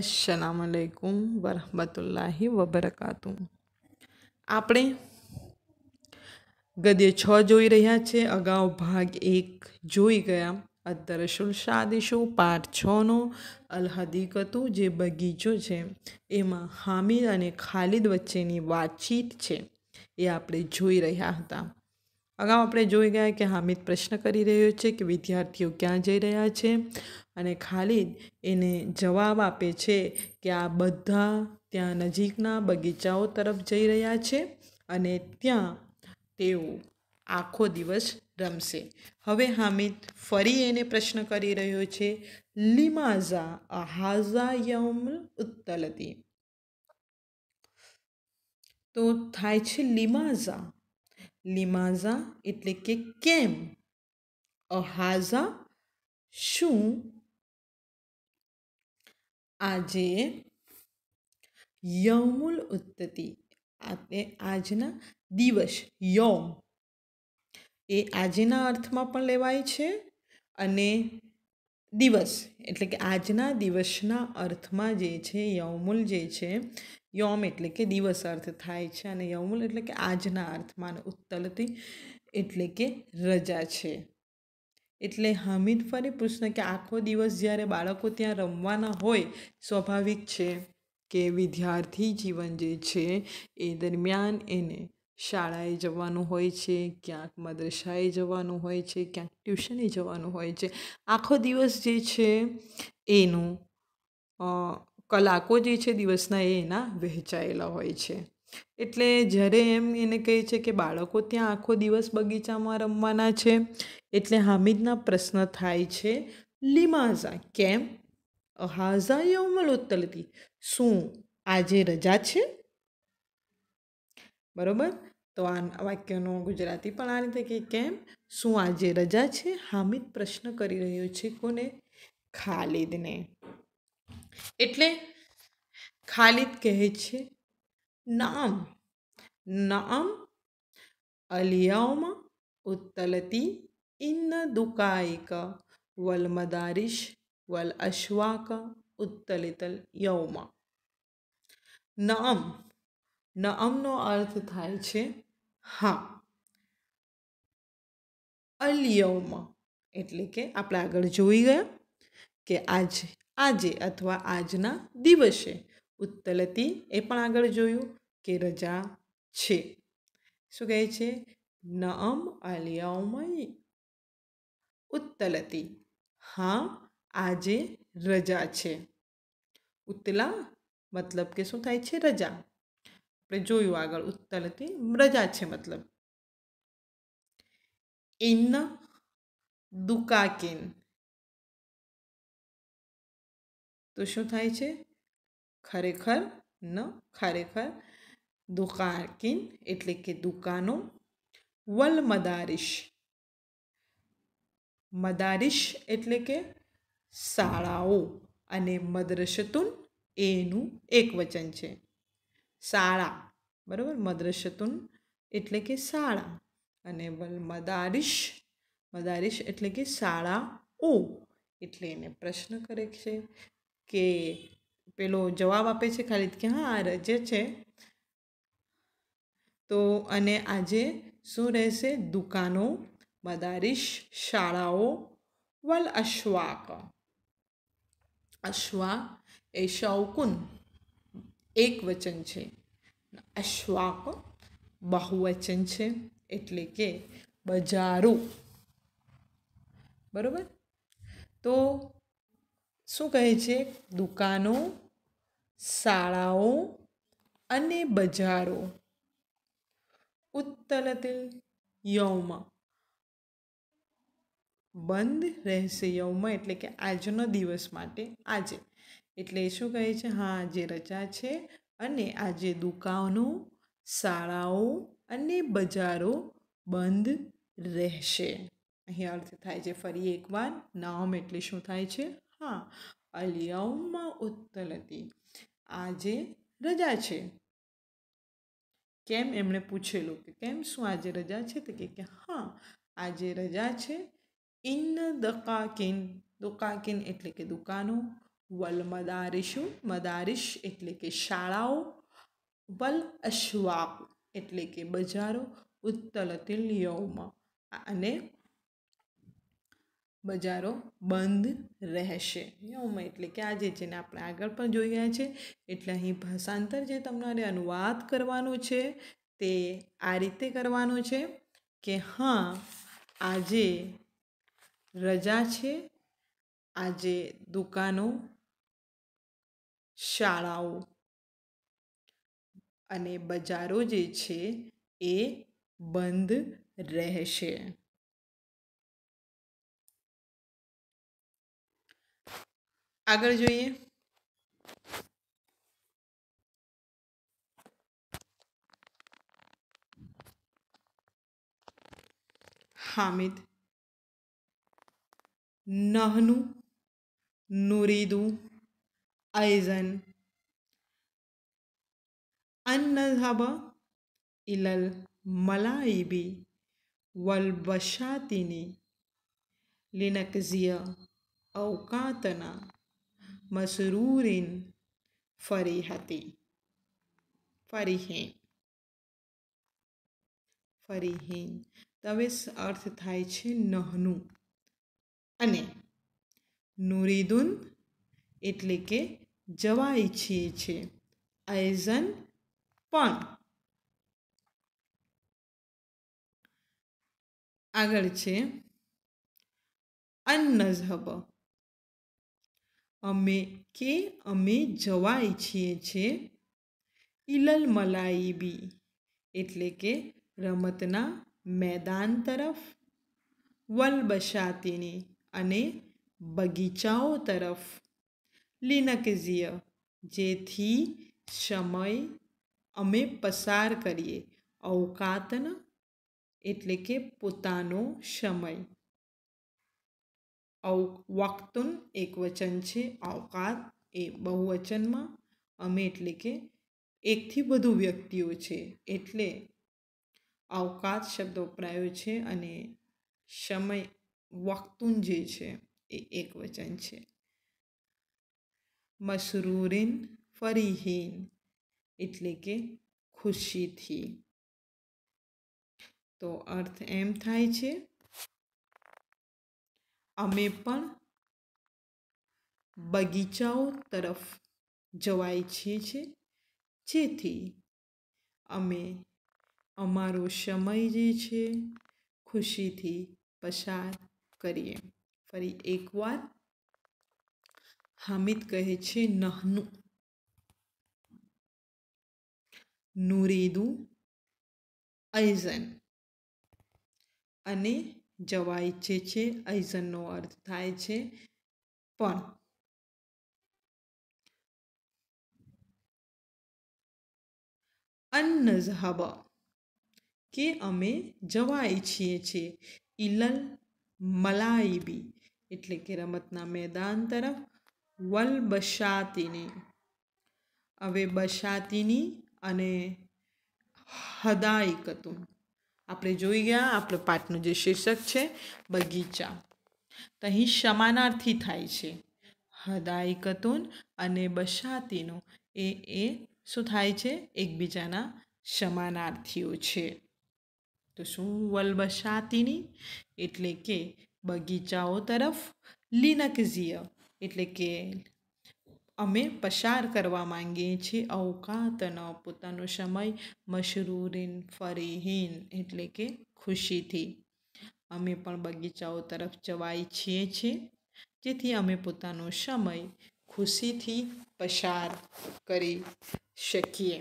અસલામકુમ વરહમતુલ્લાહી વબરકાતું આપણે ગદ્ય છ જોઈ રહ્યા છે અગાઉ ભાગ એક જોઈ ગયા અત્તરસુલ શાદિશુ પાર છનો અલ જે બગીચો છે એમાં હામિદ અને ખાલિદ વચ્ચેની વાતચીત છે એ આપણે જોઈ રહ્યા હતા અગાઉ આપણે જોઈ ગયા કે હામિદ પ્રશ્ન કરી રહ્યો છે કે વિદ્યાર્થીઓ ક્યાં જઈ રહ્યા છે અને ખાલિદ એને જવાબ આપે છે કે આ બધા ત્યાં નજીકના બગીચાઓ તરફ જઈ રહ્યા છે અને ત્યાં તેઓ આખો દિવસ રમશે હવે હામિદ ફરી એને પ્રશ્ન કરી રહ્યો છે લિમાઝા અહાઝા યમ ઉત્તલતી તો થાય છે લિમાઝા લિમાઝા એટલે કે કેમ અહાઝા શું આજે યૌમુલ ઉત્તતિ તે આજના દિવસ યૌમ એ આજના અર્થમાં પણ લેવાય છે અને દિવસ એટલે કે આજના દિવસના અર્થમાં જે છે યૌમુલ જે છે યોમ એટલે કે દિવસ અર્થ થાય છે અને યૌમુલ એટલે કે આજના અર્થમાં અને ઉત્તલતી એટલે કે રજા છે એટલે હમીદ ફરી પ્રશ્ન કે આખો દિવસ જ્યારે બાળકો ત્યાં રમવાના હોય સ્વાભાવિક છે કે વિદ્યાર્થી જીવન જે છે એ દરમિયાન એને શાળાએ જવાનું હોય છે ક્યાંક મદરસાએ જવાનું હોય છે ક્યાંક ટ્યુશને જવાનું હોય છે આખો દિવસ જે છે એનું કલાકો જે છે દિવસના એ એના વહેંચાયેલા હોય છે એટલે જ્યારે એમ એને કહે છે કે બાળકો ત્યાં આખો દિવસ બગીચામાં રમવાના છે એટલે હામિદના પ્રશ્ન થાય છે લિમાઝા કેમ હાઝા યૌમલ ઉત્તલતી શું આજે રજા છે બરાબર તો આ વાક્યનો ગુજરાતી પણ આ રીતે કે કેમ શું આજે રજા છે હામિદ પ્રશ્ન કરી રહ્યો છે કોને ખાલિદને એટલે ખાલિદ કહે છે નામ નામ અલિયાઓમાં ઉત્તલતી ઇન્ન દુકાયક વલ મદારીશ વલ અશ્વાક ઉત્તલિતલ યૌમાં નામ નામનો અર્થ થાય છે હા અલ એટલે કે આપણે આગળ જોઈ ગયા કે આજે આજે અથવા આજના દિવસે ઉત્તલતી એ પણ આગળ જોયું કે રજા છે શું કહે છે નમ અલયમય ઉત્તલતી હા આજે રજા છે ઉત્તલા મતલબ કે શું થાય છે રજા આપણે જોયું આગળ ઉત્તલતી રજા છે મતલબ ઇન દુકાકિન તો શું થાય છે ખરેખર ન ખરેખર દુકાકિન એટલે કે દુકાનો વલ મદારિશ મદારિશ એટલે કે શાળાઓ અને મદ્રસતુન એનું એક વચન છે શાળા બરાબર મદ્રસતુન એટલે કે શાળા અને વલ મદારિશ મદારિશ એટલે કે શાળાઓ એટલે એને પ્રશ્ન કરે છે કે પેલો જવાબ આપે છે ખાલી કે હા આ રજે છે તો અને આજે શું રહેશે દુકાનો મદારીશ શાળાઓ વલ અશ્વાક અશ્વા એ શૌકુન એક વચન છે અશ્વાક બહુવચન છે એટલે કે બજારો બરાબર તો શું કહે છે દુકાનો શાળાઓ અને બજારો ઉત્તલતિલ યૌમાં બંધ રહેશે યૌમા એટલે કે આજનો દિવસ માટે આજે એટલે શું કહે છે હા આજે રજા છે અને આજે દુકાનો શાળાઓ અને બજારો બંધ રહેશે અહીં અર્થ થાય છે ફરી એકવાર નામ એટલે શું થાય છે હા અલિયવમાં ઉત્તલતી આજે રજા છે કેમ એમણે પૂછેલું કે કેમ શું આજે રજા છે તો કે હા આજે રજા છે ઇન દકાકિન દુકાકિન એટલે કે દુકાનો વલ મદારીશુ મદારીશ એટલે કે શાળાઓ વલ અશ્વાક એટલે કે બજારો ઉત્તલતિલ યૌમાં અને બજારો બંધ રહેશે યૌમ એટલે કે આજે જેને આપણે આગળ પણ જોઈ ગયા છે એટલે અહીં ભાષાંતર જે તમારે અનુવાદ કરવાનો છે તે આ રીતે કરવાનો છે કે હા આજે રજા છે આજે દુકાનો શાળાઓ અને બજારો જે છે એ બંધ રહેશે આગળ જોઈએ હામિદ નહનુ નુરીદુ અયઝન અન્નઝબ ઇલલ મલાઈબી વલબશાતિની લિનકઝિય અવકાતના મસરૂરીન ફરી હતી ફરીહીન ફરીહીન તવેસ અર્થ થાય છે નહનું અને નુરીદુન એટલે કે જવા ઈચ્છીએ છીએ આયઝન પણ આગળ છે અન અમે કે અમે જવા ઈચ્છીએ છીએ ઇલલ મલાઈબી એટલે કે રમતના મેદાન તરફ વલબશાતીની અને બગીચાઓ તરફ લિનકઝીય જેથી સમય અમે પસાર કરીએ અવકાતન એટલે કે પોતાનો સમય ઔ વક્તુન એક વચન છે અવકાત એ બહુવચનમાં અમે એટલે કે એકથી વધુ વ્યક્તિઓ છે એટલે અવકાત શબ્દ વપરાયો છે અને સમય વક્તુન જે છે એ એક વચન છે મસરૂરીન ફરીહીન એટલે કે ખુશીથી તો અર્થ એમ થાય છે અમે પણ બગીચાઓ તરફ જવા ઈચ્છીએ છીએ જેથી અમે અમારો સમય જે છે ખુશીથી પસાર કરીએ ફરી એકવાર હામિદ કહે છે નહનું નુરીદુ અયઝન અને જવા ઈચ્છે છે આઈઝનનો અર્થ થાય છે પણ અનઝહબા કે અમે જવા ઈચ્છીએ છીએ ઇલલ મલાઈબી એટલે કે રમતના મેદાન તરફ વલ બશાતીની હવે બશાતીની અને હદાઈકતું આપણે જોઈ ગયા આપણે પાઠનું જે શીર્ષક છે બગીચા તો અહીં સમાનાર્થી થાય છે હદાયકતુન અને બશાતીનો એ એ શું થાય છે એકબીજાના સમાનાર્થીઓ છે તો શું વલબશાતીની એટલે કે બગીચાઓ તરફ લિનકઝીય એટલે કે અમે પસાર કરવા માંગીએ છીએ અવકાતનો પોતાનો સમય મશરૂરીન ફરીહીન એટલે કે ખુશીથી અમે પણ બગીચાઓ તરફ જવા ઈચ્છીએ છીએ જેથી અમે પોતાનો સમય ખુશીથી પસાર કરી શકીએ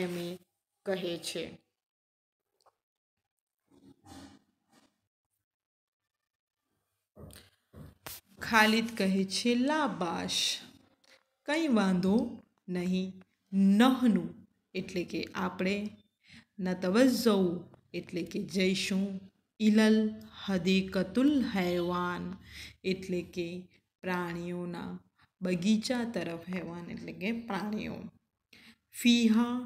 એમ એ કહે છે ખાલિદ કહે છે લાબાશ कई वांदो नहीं नहनु એટલે કે આપણે ન તવજઉ એટલે કે જઈશું ઇલલ હદીકતુલ હૈવાન એટલે કે પ્રાણીઓનો બગીચા તરફ hewan એટલે કે પ્રાણીઓ ફિહા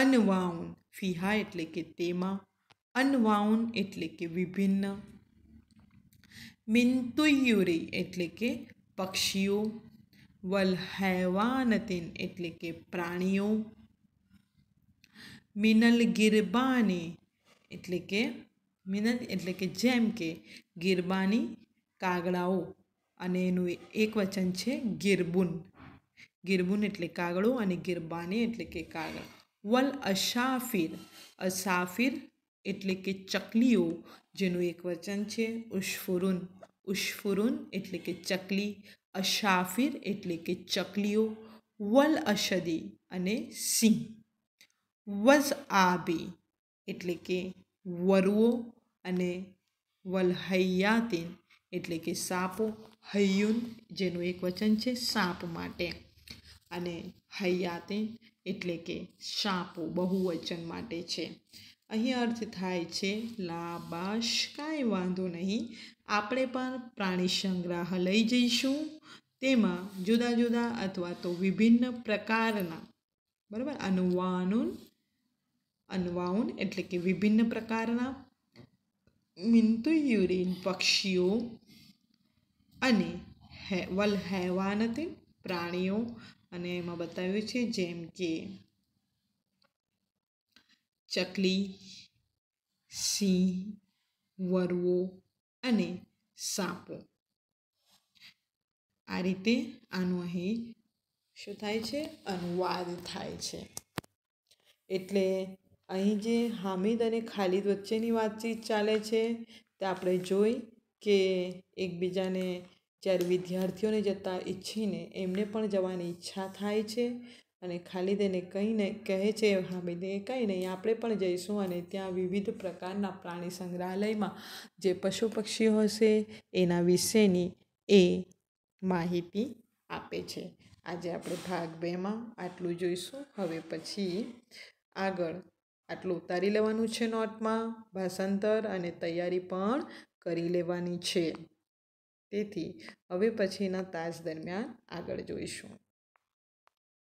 અનવાઉન ફિહા એટલે કે તેમાં અનવાઉન એટલે કે વિભિન્ન મિંતુયુરી એટલે કે પક્ષીઓ વલ હૈવાનતિન એટલે કે પ્રાણીઓ મિનલ ગિરબાની એટલે કે મિનલ એટલે કે જેમ કે ગિરબાની કાગડાઓ અને એનું એક વચન છે ગિરબુન ગિરબુન એટલે કાગડો અને ગિરબાની એટલે કે કાગડો વલ અશાફિર અસાફિર એટલે કે ચકલીઓ જેનું એક વચન છે ઉશ્ફુરુન ઉશ્ફુરુન એટલે કે ચકલી અશાફિર એટલે કે ચકલીઓ વલ અશદી અને સિંહ વઝ આબી એટલે કે વરુઓ અને વલ હૈયાતીન એટલે કે સાપો હૈયુન જેનું એક વચન છે સાપ માટે અને હૈયાતીન એટલે કે સાપો બહુવચન માટે છે અહીં અર્થ થાય છે લાબાશ કાંઈ વાંધો નહીં આપણે પણ પ્રાણી સંગ્રહાલય જઈશું તેમાં જુદા જુદા અથવા તો વિભિન્ન પ્રકારના બરાબર અનુવાનુન અનવાઉન એટલે કે વિભિન્ન પ્રકારના મિન્તુ યુરિન પક્ષીઓ અને હે વલ હેવાનતે પ્રાણીઓ અને એમાં બતાવ્યું છે જેમ કે ચકલી સિંહ વરવો અને સાપો આ રીતે આનું અહીં શું થાય છે અનુવાદ થાય છે એટલે અહીં જે હામિદ અને ખાલિદ વચ્ચેની વાતચીત ચાલે છે તે આપણે જોઈ કે એકબીજાને જ્યારે વિદ્યાર્થીઓને જતાં ઈચ્છીને એમને પણ જવાની ઈચ્છા થાય છે અને ખાલીદ એને કહીને કહે છે હામિદને કંઈ નહીં આપણે પણ જઈશું અને ત્યાં વિવિધ પ્રકારના પ્રાણી સંગ્રહાલયમાં જે પશુ પક્ષીઓ હશે એના વિશેની એ માહિતી આપે છે આજે આપણે ભાગ બેમાં આટલું જોઈશું હવે પછી આગળ આટલું ઉતારી લેવાનું છે નોટમાં ભાષાંતર અને તૈયારી પણ કરી લેવાની છે તેથી હવે પછીના તાજ દરમિયાન આગળ જોઈશું